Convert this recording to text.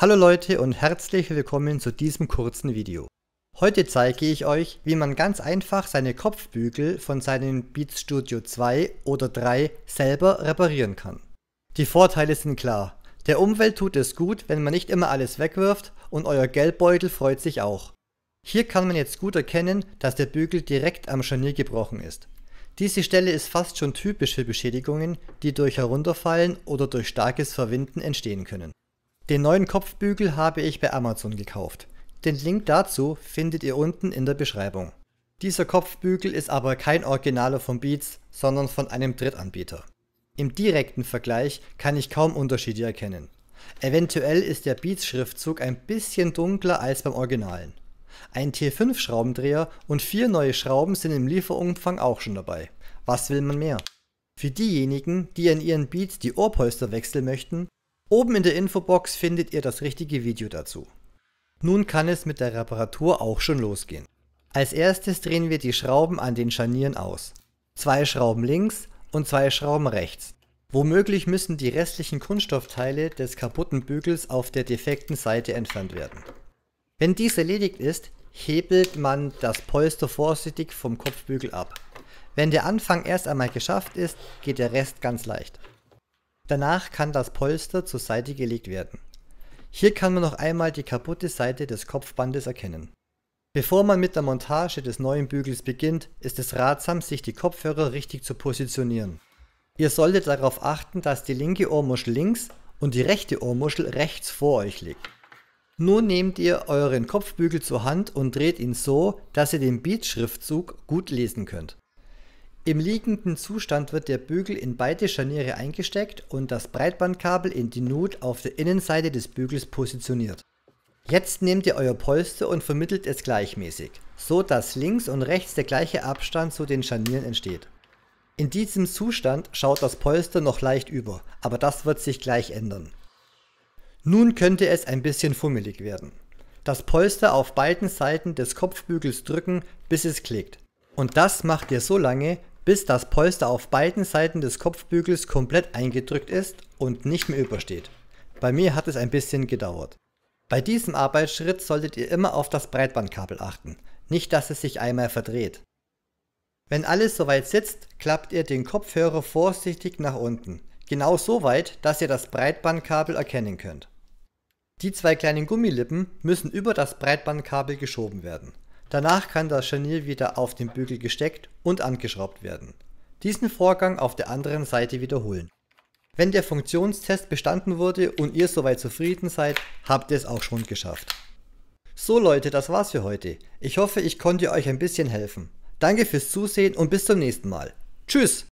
Hallo Leute und herzlich willkommen zu diesem kurzen Video. Heute zeige ich euch, wie man ganz einfach seine Kopfbügel von seinem Beats Studio 2 oder 3 selber reparieren kann. Die Vorteile sind klar. Der Umwelt tut es gut, wenn man nicht immer alles wegwirft und euer Geldbeutel freut sich auch. Hier kann man jetzt gut erkennen, dass der Bügel direkt am Scharnier gebrochen ist. Diese Stelle ist fast schon typisch für Beschädigungen, die durch Herunterfallen oder durch starkes Verwinden entstehen können. Den neuen Kopfbügel habe ich bei Amazon gekauft. Den Link dazu findet ihr unten in der Beschreibung. Dieser Kopfbügel ist aber kein Originaler von Beats, sondern von einem Drittanbieter. Im direkten Vergleich kann ich kaum Unterschiede erkennen. Eventuell ist der Beats-Schriftzug ein bisschen dunkler als beim Originalen. Ein T5-Schraubendreher und vier neue Schrauben sind im Lieferumfang auch schon dabei. Was will man mehr? Für diejenigen, die an ihren Beats die Ohrpolster wechseln möchten, Oben in der Infobox findet ihr das richtige Video dazu. Nun kann es mit der Reparatur auch schon losgehen. Als erstes drehen wir die Schrauben an den Scharnieren aus. Zwei Schrauben links und zwei Schrauben rechts. Womöglich müssen die restlichen Kunststoffteile des kaputten Bügels auf der defekten Seite entfernt werden. Wenn dies erledigt ist, hebelt man das Polster vorsichtig vom Kopfbügel ab. Wenn der Anfang erst einmal geschafft ist, geht der Rest ganz leicht. Danach kann das Polster zur Seite gelegt werden. Hier kann man noch einmal die kaputte Seite des Kopfbandes erkennen. Bevor man mit der Montage des neuen Bügels beginnt, ist es ratsam, sich die Kopfhörer richtig zu positionieren. Ihr solltet darauf achten, dass die linke Ohrmuschel links und die rechte Ohrmuschel rechts vor euch liegt. Nun nehmt ihr euren Kopfbügel zur Hand und dreht ihn so, dass ihr den Beatschriftzug gut lesen könnt. Im liegenden Zustand wird der Bügel in beide Scharniere eingesteckt und das Breitbandkabel in die Nut auf der Innenseite des Bügels positioniert. Jetzt nehmt ihr euer Polster und vermittelt es gleichmäßig, so dass links und rechts der gleiche Abstand zu den Scharnieren entsteht. In diesem Zustand schaut das Polster noch leicht über, aber das wird sich gleich ändern. Nun könnte es ein bisschen fummelig werden. Das Polster auf beiden Seiten des Kopfbügels drücken, bis es klickt. Und das macht ihr so lange, bis das Polster auf beiden Seiten des Kopfbügels komplett eingedrückt ist und nicht mehr übersteht. Bei mir hat es ein bisschen gedauert. Bei diesem Arbeitsschritt solltet ihr immer auf das Breitbandkabel achten, nicht dass es sich einmal verdreht. Wenn alles soweit sitzt, klappt ihr den Kopfhörer vorsichtig nach unten, genau so weit, dass ihr das Breitbandkabel erkennen könnt. Die zwei kleinen Gummilippen müssen über das Breitbandkabel geschoben werden. Danach kann das Scharnier wieder auf den Bügel gesteckt und angeschraubt werden. Diesen Vorgang auf der anderen Seite wiederholen. Wenn der Funktionstest bestanden wurde und ihr soweit zufrieden seid, habt ihr es auch schon geschafft. So Leute, das war's für heute. Ich hoffe, ich konnte euch ein bisschen helfen. Danke fürs Zusehen und bis zum nächsten Mal. Tschüss!